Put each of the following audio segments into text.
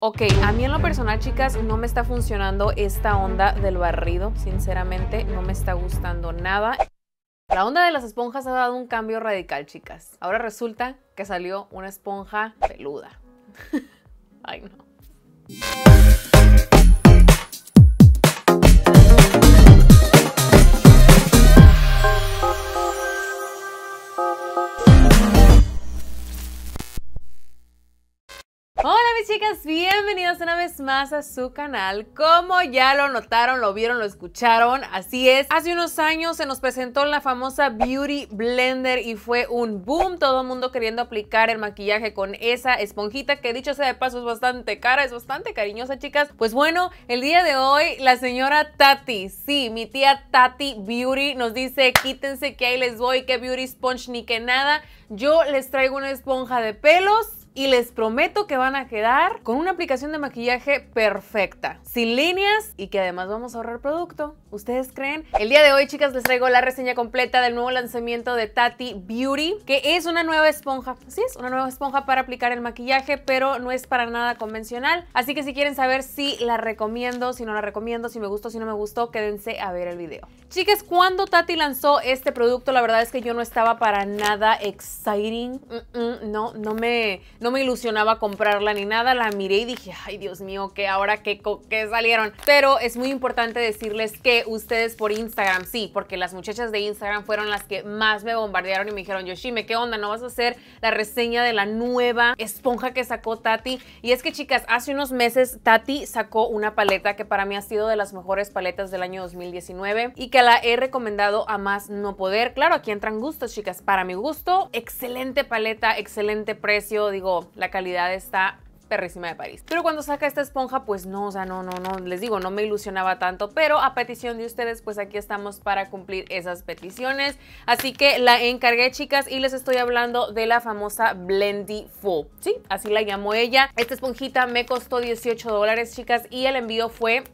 Ok, a mí en lo personal, chicas, no me está funcionando esta onda del barrido. Sinceramente, no me está gustando nada. La onda de las esponjas ha dado un cambio radical, chicas. Ahora resulta que salió una esponja peluda. Ay, no. chicas, bienvenidas una vez más a su canal. Como ya lo notaron, lo vieron, lo escucharon, así es. Hace unos años se nos presentó la famosa Beauty Blender y fue un boom. Todo el mundo queriendo aplicar el maquillaje con esa esponjita que dicho sea de paso es bastante cara, es bastante cariñosa, chicas. Pues bueno, el día de hoy la señora Tati, sí, mi tía Tati Beauty nos dice quítense que ahí les voy, que Beauty Sponge ni que nada. Yo les traigo una esponja de pelos y les prometo que van a quedar con una aplicación de maquillaje perfecta, sin líneas y que además vamos a ahorrar producto. ¿Ustedes creen? El día de hoy, chicas, les traigo la reseña completa del nuevo lanzamiento de Tati Beauty, que es una nueva esponja. Sí, es una nueva esponja para aplicar el maquillaje, pero no es para nada convencional. Así que si quieren saber si la recomiendo, si no la recomiendo, si me gustó, si no me gustó, quédense a ver el video. Chicas, cuando Tati lanzó este producto, la verdad es que yo no estaba para nada exciting. Mm, mm, no, no me... No me ilusionaba comprarla ni nada, la miré y dije, ay Dios mío, que ahora que, que salieron. Pero es muy importante decirles que ustedes por Instagram, sí, porque las muchachas de Instagram fueron las que más me bombardearon y me dijeron, Yoshime, ¿qué onda? ¿No vas a hacer la reseña de la nueva esponja que sacó Tati? Y es que chicas, hace unos meses Tati sacó una paleta que para mí ha sido de las mejores paletas del año 2019 y que la he recomendado a más no poder. Claro, aquí entran gustos, chicas. Para mi gusto, excelente paleta, excelente precio, digo, la calidad está perrísima de París. Pero cuando saca esta esponja, pues no, o sea, no, no, no, les digo, no me ilusionaba tanto, pero a petición de ustedes, pues aquí estamos para cumplir esas peticiones. Así que la encargué, chicas, y les estoy hablando de la famosa Blendy Full, ¿sí? Así la llamó ella. Esta esponjita me costó 18 dólares, chicas, y el envío fue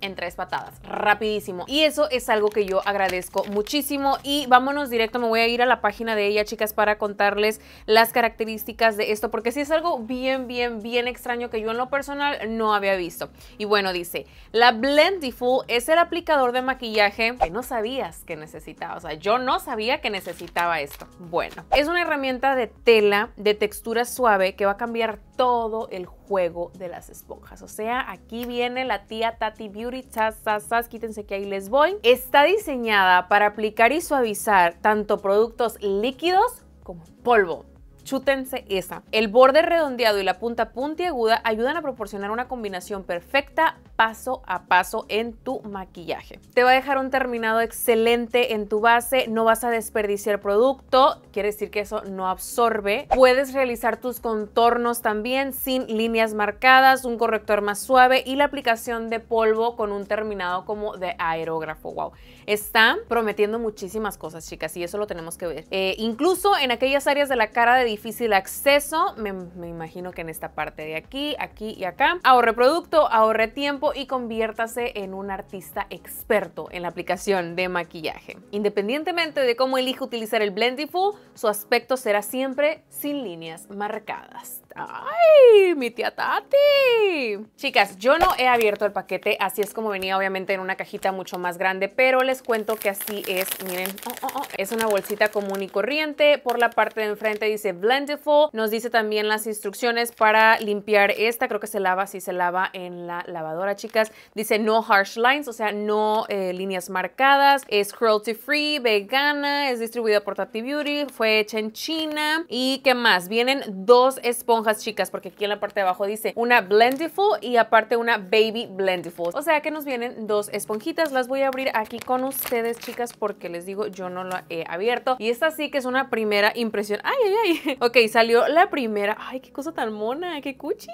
en tres patadas, rapidísimo. Y eso es algo que yo agradezco muchísimo. Y vámonos directo, me voy a ir a la página de ella, chicas, para contarles las características de esto, porque sí es algo bien, bien, bien extraño que yo en lo personal no había visto. Y bueno, dice, la Blendiful es el aplicador de maquillaje que no sabías que necesitaba. O sea, yo no sabía que necesitaba esto. Bueno, es una herramienta de tela de textura suave que va a cambiar todo el juego de las esponjas. O sea, aquí viene la tía Tati Beauty, chas, chas, quítense que ahí les voy. Está diseñada para aplicar y suavizar tanto productos líquidos como polvo. Chútense esa. El borde redondeado y la punta puntiaguda ayudan a proporcionar una combinación perfecta paso a paso en tu maquillaje. Te va a dejar un terminado excelente en tu base, no vas a desperdiciar producto, quiere decir que eso no absorbe. Puedes realizar tus contornos también sin líneas marcadas, un corrector más suave y la aplicación de polvo con un terminado como de aerógrafo. Wow está prometiendo muchísimas cosas, chicas, y eso lo tenemos que ver. Eh, incluso en aquellas áreas de la cara de difícil acceso, me, imagino que en esta parte de aquí, aquí y acá, ahorre producto, ahorre tiempo y conviértase en un artista experto en la aplicación de maquillaje. Independientemente de cómo elija utilizar el Blendiful, su aspecto será siempre sin líneas marcadas. ¡Ay, mi tía Tati! Chicas, yo no he abierto el paquete, así es como venía obviamente en una cajita mucho más grande, pero les cuento que así es, miren, oh, oh, oh, es una bolsita común y corriente, por la parte de enfrente dice Blendiful, nos dice también las instrucciones para limpiar esta, creo que se lava, sí, se lava en la lavadora, chicas, dice no harsh lines, o sea, no eh, líneas marcadas, es cruelty free, vegana, es distribuida por Tati Beauty, fue hecha en China y ¿qué más? Vienen dos esponjas chicas, porque aquí en la parte de abajo dice una Blendiful y aparte una Baby Blendiful. O sea que nos vienen dos esponjitas. Las voy a abrir aquí con ustedes, chicas, porque les digo, yo no lo he abierto. Y esta sí que es una primera impresión. ¡Ay, ay, ay! Ok, salió la primera. ¡Ay, qué cosa tan mona! ¡Qué cuchi!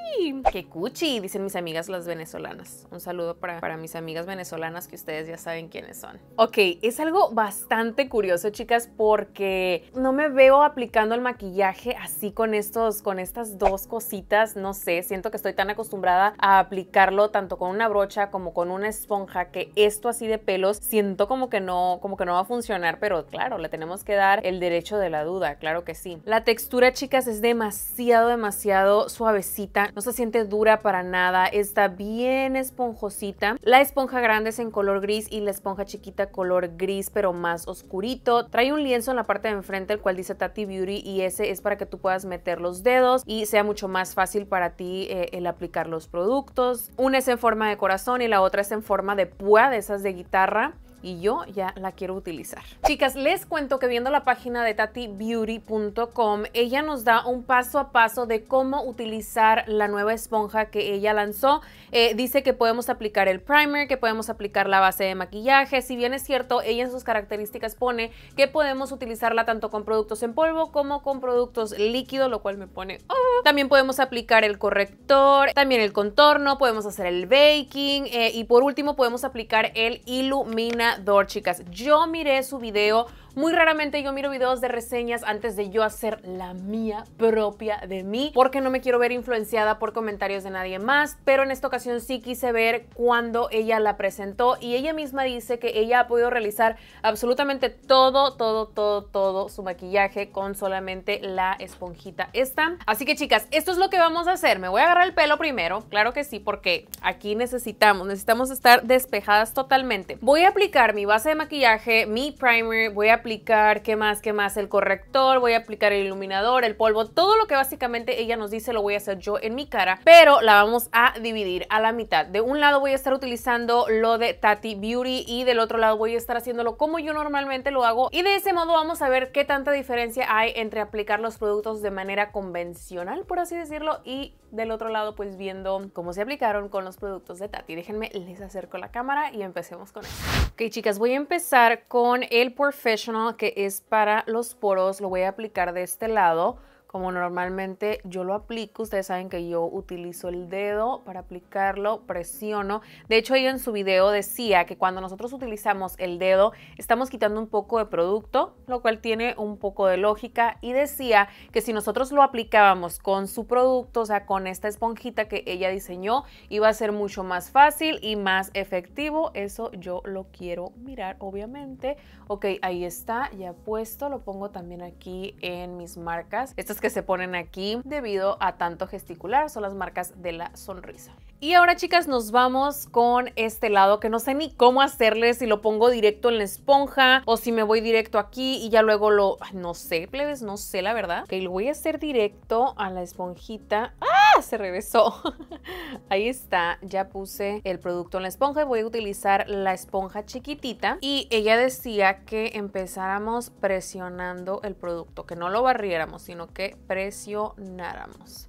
¡Qué cuchi! Dicen mis amigas las venezolanas. Un saludo para, para mis amigas venezolanas que ustedes ya saben quiénes son. Ok, es algo bastante curioso, chicas, porque no me veo aplicando el maquillaje así con estos, con estas dos cositas, no sé, siento que estoy tan acostumbrada a aplicarlo tanto con una brocha como con una esponja que esto así de pelos siento como que no, como que no va a funcionar, pero claro, le tenemos que dar el derecho de la duda, claro que sí. La textura, chicas, es demasiado, demasiado suavecita, no se siente dura para nada, está bien esponjosita. La esponja grande es en color gris y la esponja chiquita color gris, pero más oscurito. Trae un lienzo en la parte de enfrente, el cual dice Tati Beauty y ese es para que tú puedas meter los dedos y sea mucho más fácil para ti eh, el aplicar los productos. Una es en forma de corazón y la otra es en forma de púa, de esas de guitarra y yo ya la quiero utilizar. Chicas, les cuento que viendo la página de tatibeauty.com, ella nos da un paso a paso de cómo utilizar la nueva esponja que ella lanzó. Eh, dice que podemos aplicar el primer, que podemos aplicar la base de maquillaje. Si bien es cierto, ella en sus características pone que podemos utilizarla tanto con productos en polvo como con productos líquidos, lo cual me pone... Oh". También podemos aplicar el corrector, también el contorno, podemos hacer el baking eh, y por último podemos aplicar el ilumina chicas Yo miré su video muy raramente yo miro videos de reseñas antes de yo hacer la mía propia de mí, porque no me quiero ver influenciada por comentarios de nadie más, pero en esta ocasión sí quise ver cuando ella la presentó y ella misma dice que ella ha podido realizar absolutamente todo, todo, todo, todo su maquillaje con solamente la esponjita esta. Así que chicas, esto es lo que vamos a hacer. Me voy a agarrar el pelo primero, claro que sí, porque aquí necesitamos, necesitamos estar despejadas totalmente. Voy a aplicar mi base de maquillaje, mi primer, voy a aplicar, ¿qué más? ¿Qué más? El corrector, voy a aplicar el iluminador, el polvo, todo lo que básicamente ella nos dice lo voy a hacer yo en mi cara, pero la vamos a dividir a la mitad. De un lado voy a estar utilizando lo de Tati Beauty y del otro lado voy a estar haciéndolo como yo normalmente lo hago y de ese modo vamos a ver qué tanta diferencia hay entre aplicar los productos de manera convencional, por así decirlo, y del otro lado pues viendo cómo se aplicaron con los productos de Tati. Déjenme les acerco la cámara y empecemos con esto. Ok chicas, voy a empezar con el Professional que es para los poros lo voy a aplicar de este lado como normalmente yo lo aplico. Ustedes saben que yo utilizo el dedo para aplicarlo, presiono. De hecho, ella en su video decía que cuando nosotros utilizamos el dedo, estamos quitando un poco de producto, lo cual tiene un poco de lógica. Y decía que si nosotros lo aplicábamos con su producto, o sea, con esta esponjita que ella diseñó, iba a ser mucho más fácil y más efectivo. Eso yo lo quiero mirar, obviamente. Ok, ahí está, ya puesto. Lo pongo también aquí en mis marcas. Estas que que se ponen aquí debido a tanto gesticular son las marcas de la sonrisa. Y ahora chicas nos vamos con este lado que no sé ni cómo hacerle, si lo pongo directo en la esponja o si me voy directo aquí y ya luego lo... no sé, plebes, no sé la verdad. Ok, lo voy a hacer directo a la esponjita. ¡Ah! Se regresó. Ahí está, ya puse el producto en la esponja y voy a utilizar la esponja chiquitita. Y ella decía que empezáramos presionando el producto, que no lo barriéramos, sino que presionáramos.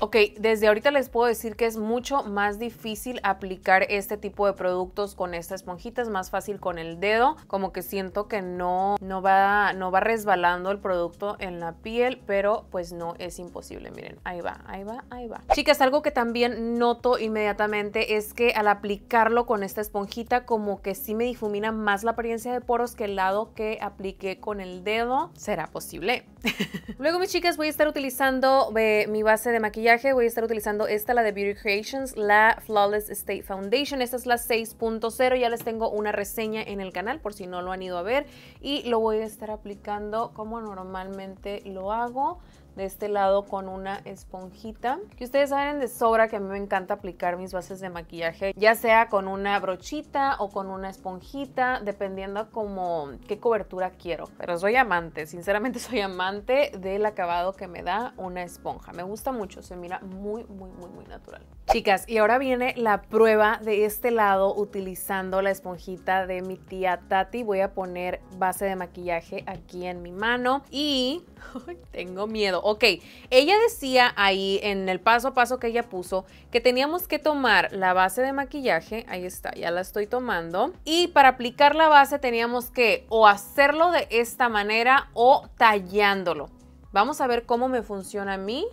Ok, desde ahorita les puedo decir que es mucho más difícil aplicar este tipo de productos con esta esponjita, es más fácil con el dedo, como que siento que no, no, va, no va resbalando el producto en la piel, pero pues no es imposible, miren, ahí va, ahí va, ahí va. Chicas, algo que también noto inmediatamente es que al aplicarlo con esta esponjita como que sí me difumina más la apariencia de poros que el lado que apliqué con el dedo, será posible. Luego mis chicas voy a estar utilizando eh, mi base de maquillaje voy a estar utilizando esta, la de Beauty Creations, la Flawless State Foundation. Esta es la 6.0, ya les tengo una reseña en el canal por si no lo han ido a ver. Y lo voy a estar aplicando como normalmente lo hago de este lado con una esponjita que ustedes saben de sobra que a mí me encanta aplicar mis bases de maquillaje ya sea con una brochita o con una esponjita dependiendo como qué cobertura quiero pero soy amante sinceramente soy amante del acabado que me da una esponja me gusta mucho se mira muy muy muy muy natural chicas y ahora viene la prueba de este lado utilizando la esponjita de mi tía Tati voy a poner base de maquillaje aquí en mi mano y tengo miedo ok, ella decía ahí en el paso a paso que ella puso que teníamos que tomar la base de maquillaje, ahí está, ya la estoy tomando, y para aplicar la base teníamos que o hacerlo de esta manera o tallándolo. Vamos a ver cómo me funciona a mí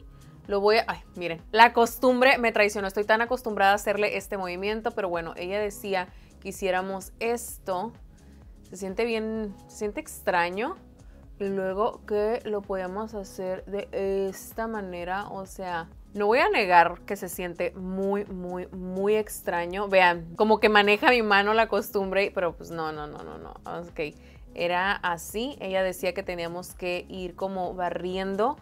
lo voy a... Ay, miren, la costumbre me traicionó. Estoy tan acostumbrada a hacerle este movimiento, pero bueno, ella decía que hiciéramos esto. Se siente bien, se siente extraño, luego que lo podíamos hacer de esta manera, o sea, no voy a negar que se siente muy, muy, muy extraño. Vean, como que maneja mi mano la costumbre, pero pues no, no, no, no, no. Ok, era así. Ella decía que teníamos que ir como barriendo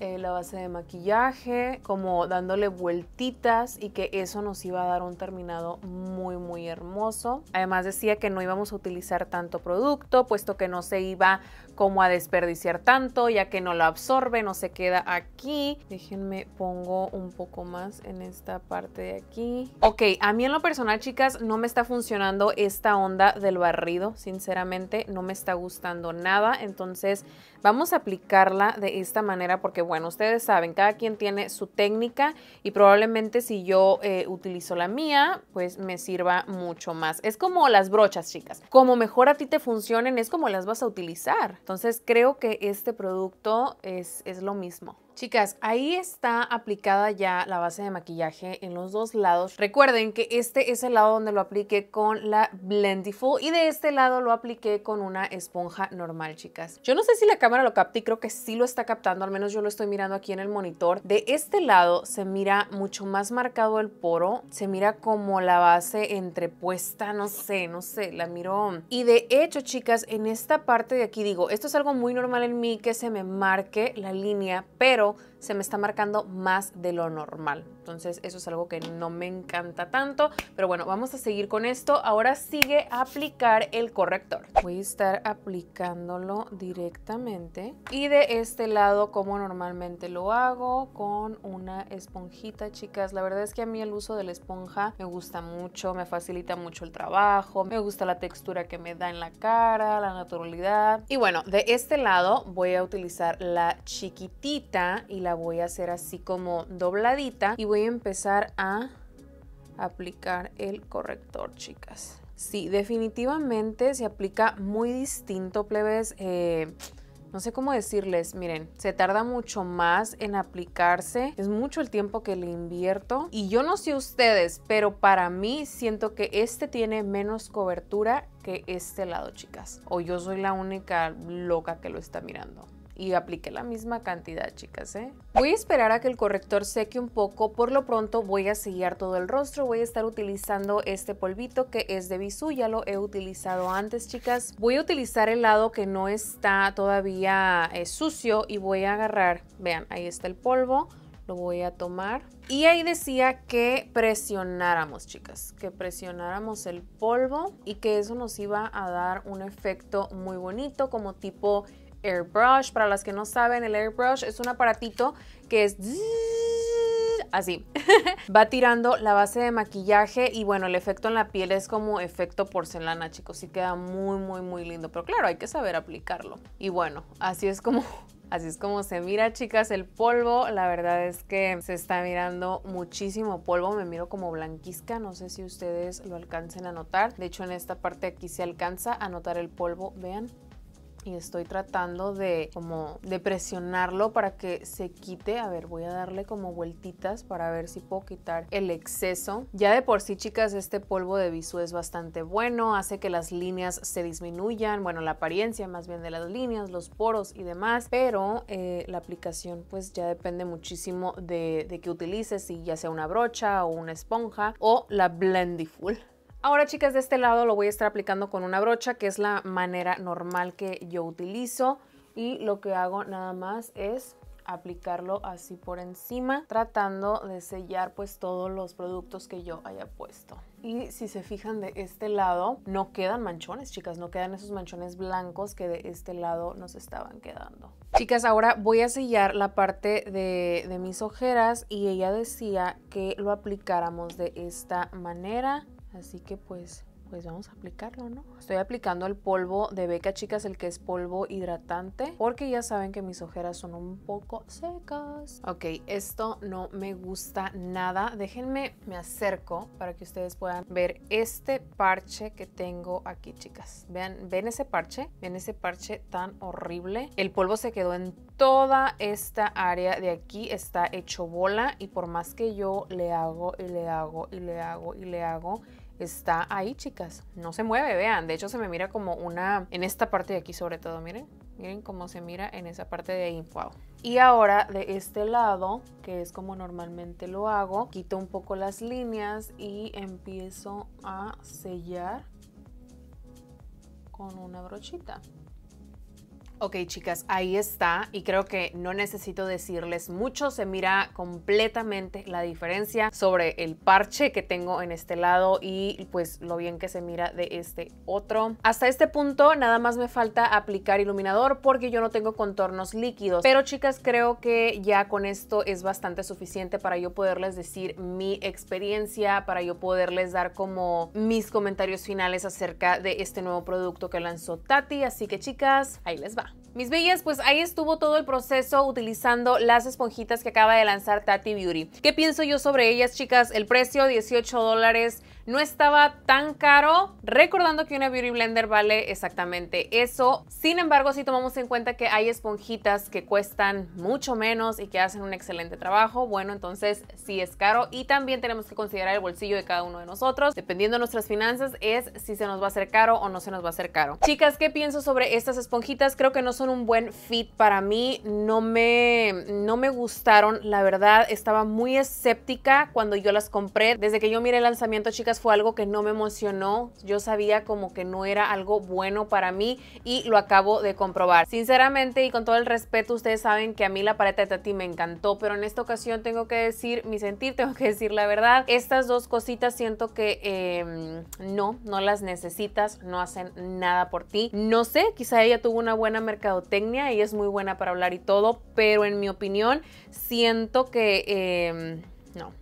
eh, la base de maquillaje, como dándole vueltitas y que eso nos iba a dar un terminado muy muy hermoso. Además decía que no íbamos a utilizar tanto producto, puesto que no se iba como a desperdiciar tanto, ya que no lo absorbe, no se queda aquí. Déjenme pongo un poco más en esta parte de aquí. Ok, a mí en lo personal, chicas, no me está funcionando esta onda del barrido, sinceramente, no me está gustando nada, entonces Vamos a aplicarla de esta manera porque, bueno, ustedes saben, cada quien tiene su técnica y probablemente si yo eh, utilizo la mía, pues me sirva mucho más. Es como las brochas, chicas. Como mejor a ti te funcionen, es como las vas a utilizar. Entonces creo que este producto es lo mismo. Chicas, ahí está aplicada ya la base de maquillaje en los dos lados. Recuerden que este es el lado donde lo apliqué con la Blendiful y de este lado lo apliqué con una esponja normal, chicas. Yo no sé si la cámara lo y creo que sí lo está captando, al menos yo lo estoy mirando aquí en el monitor. De este lado se mira mucho más marcado el poro, se mira como la base entrepuesta, no sé, no sé, la miro. Y de hecho, chicas, en esta parte de aquí digo, esto es algo muy normal en mí que se me marque la línea, pero April se me está marcando más de lo normal. Entonces eso es algo que no me encanta tanto, pero bueno, vamos a seguir con esto. Ahora sigue aplicar el corrector. Voy a estar aplicándolo directamente y de este lado como normalmente lo hago con una esponjita, chicas. La verdad es que a mí el uso de la esponja me gusta mucho, me facilita mucho el trabajo, me gusta la textura que me da en la cara, la naturalidad. Y bueno, de este lado voy a utilizar la chiquitita y la voy a hacer así como dobladita y voy a empezar a aplicar el corrector, chicas. Sí, definitivamente se aplica muy distinto, plebes. Eh, no sé cómo decirles, miren, se tarda mucho más en aplicarse, es mucho el tiempo que le invierto y yo no sé ustedes, pero para mí siento que este tiene menos cobertura que este lado, chicas. O yo soy la única loca que lo está mirando y apliqué la misma cantidad, chicas, ¿eh? Voy a esperar a que el corrector seque un poco. Por lo pronto voy a sellar todo el rostro. Voy a estar utilizando este polvito que es de Bisú. Ya lo he utilizado antes, chicas. Voy a utilizar el lado que no está todavía eh, sucio y voy a agarrar, vean, ahí está el polvo lo voy a tomar. Y ahí decía que presionáramos, chicas, que presionáramos el polvo y que eso nos iba a dar un efecto muy bonito, como tipo airbrush. Para las que no saben, el airbrush es un aparatito que es así. Va tirando la base de maquillaje y bueno, el efecto en la piel es como efecto porcelana, chicos. Y queda muy, muy, muy lindo. Pero claro, hay que saber aplicarlo. Y bueno, así es como... Así es como se mira, chicas, el polvo. La verdad es que se está mirando muchísimo polvo. Me miro como blanquizca. No sé si ustedes lo alcancen a notar. De hecho, en esta parte aquí se alcanza a notar el polvo. Vean y estoy tratando de como de presionarlo para que se quite. A ver, voy a darle como vueltitas para ver si puedo quitar el exceso. Ya de por sí, chicas, este polvo de bisú es bastante bueno, hace que las líneas se disminuyan, bueno, la apariencia más bien de las líneas, los poros y demás, pero eh, la aplicación pues ya depende muchísimo de, de que utilices, si ya sea una brocha o una esponja o la Blendiful. Ahora chicas, de este lado lo voy a estar aplicando con una brocha, que es la manera normal que yo utilizo. Y lo que hago nada más es aplicarlo así por encima, tratando de sellar pues todos los productos que yo haya puesto. Y si se fijan de este lado, no quedan manchones, chicas, no quedan esos manchones blancos que de este lado nos estaban quedando. Chicas, ahora voy a sellar la parte de, de mis ojeras y ella decía que lo aplicáramos de esta manera Así que pues, pues vamos a aplicarlo, ¿no? Estoy aplicando el polvo de Beca, chicas, el que es polvo hidratante, porque ya saben que mis ojeras son un poco secas. Ok, esto no me gusta nada. Déjenme, me acerco para que ustedes puedan ver este parche que tengo aquí, chicas. Vean, ven ese parche, ven ese parche tan horrible. El polvo se quedó en toda esta área de aquí está hecho bola y por más que yo le hago y le hago y le hago y le hago está ahí, chicas. No se mueve, vean. De hecho, se me mira como una... En esta parte de aquí sobre todo, miren. Miren cómo se mira en esa parte de ahí. Wow. Y ahora de este lado, que es como normalmente lo hago, quito un poco las líneas y empiezo a sellar con una brochita. Ok, chicas, ahí está y creo que no necesito decirles mucho. Se mira completamente la diferencia sobre el parche que tengo en este lado y pues lo bien que se mira de este otro. Hasta este punto nada más me falta aplicar iluminador porque yo no tengo contornos líquidos. Pero chicas, creo que ya con esto es bastante suficiente para yo poderles decir mi experiencia, para yo poderles dar como mis comentarios finales acerca de este nuevo producto que lanzó Tati. Así que chicas, ahí les va. Mis bellas, pues ahí estuvo todo el proceso utilizando las esponjitas que acaba de lanzar Tati Beauty. ¿Qué pienso yo sobre ellas, chicas? El precio, 18 dólares no estaba tan caro, recordando que una Beauty Blender vale exactamente eso. Sin embargo, si tomamos en cuenta que hay esponjitas que cuestan mucho menos y que hacen un excelente trabajo, bueno, entonces sí es caro. Y también tenemos que considerar el bolsillo de cada uno de nosotros. Dependiendo de nuestras finanzas, es si se nos va a hacer caro o no se nos va a hacer caro. Chicas, ¿qué pienso sobre estas esponjitas? Creo que no son un buen fit para mí. No me, no me gustaron. La verdad, estaba muy escéptica cuando yo las compré. Desde que yo miré el lanzamiento, chicas, fue algo que no me emocionó, yo sabía como que no era algo bueno para mí y lo acabo de comprobar. Sinceramente y con todo el respeto, ustedes saben que a mí la paleta de Tati me encantó, pero en esta ocasión tengo que decir mi sentir, tengo que decir la verdad. Estas dos cositas siento que em, no, no las necesitas, no hacen nada por ti. No sé, quizá ella tuvo una buena mercadotecnia, y es muy buena para hablar y todo, pero en mi opinión siento que... Em, no,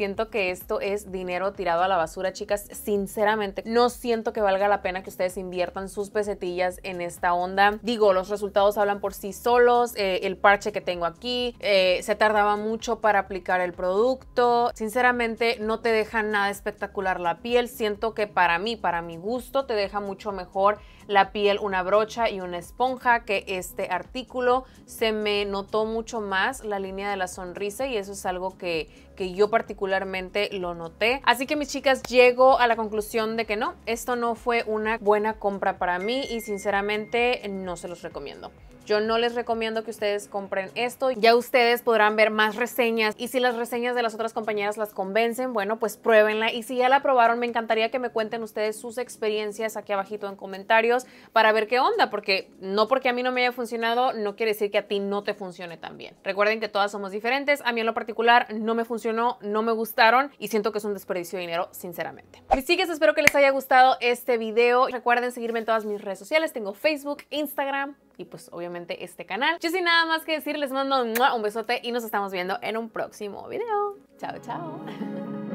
Siento que esto es dinero tirado a la basura, chicas. Sinceramente, no siento que valga la pena que ustedes inviertan sus pesetillas en esta onda. Digo, los resultados hablan por sí solos. Eh, el parche que tengo aquí eh, se tardaba mucho para aplicar el producto. Sinceramente, no te deja nada espectacular la piel. Siento que para mí, para mi gusto, te deja mucho mejor la piel una brocha y una esponja que este artículo. Se me notó mucho más la línea de la sonrisa y eso es algo que, yo particularmente lo noté. Así que mis chicas, llego a la conclusión de que no, esto no fue una buena compra para mí y sinceramente no se los recomiendo. Yo no les recomiendo que ustedes compren esto. Ya ustedes podrán ver más reseñas y si las reseñas de las otras compañeras las convencen, bueno, pues pruébenla. Y si ya la probaron, me encantaría que me cuenten ustedes sus experiencias aquí abajito en comentarios para ver qué onda, porque no porque a mí no me haya funcionado, no quiere decir que a ti no te funcione también. Recuerden que todas somos diferentes. A mí en lo particular no me funcionó, no me gustaron y siento que es un desperdicio de dinero, sinceramente. Mis que espero que les haya gustado este video. Recuerden seguirme en todas mis redes sociales. Tengo Facebook, Instagram, y pues obviamente este canal. Yo sin nada más que decir, les mando un besote y nos estamos viendo en un próximo video. Chao, chao.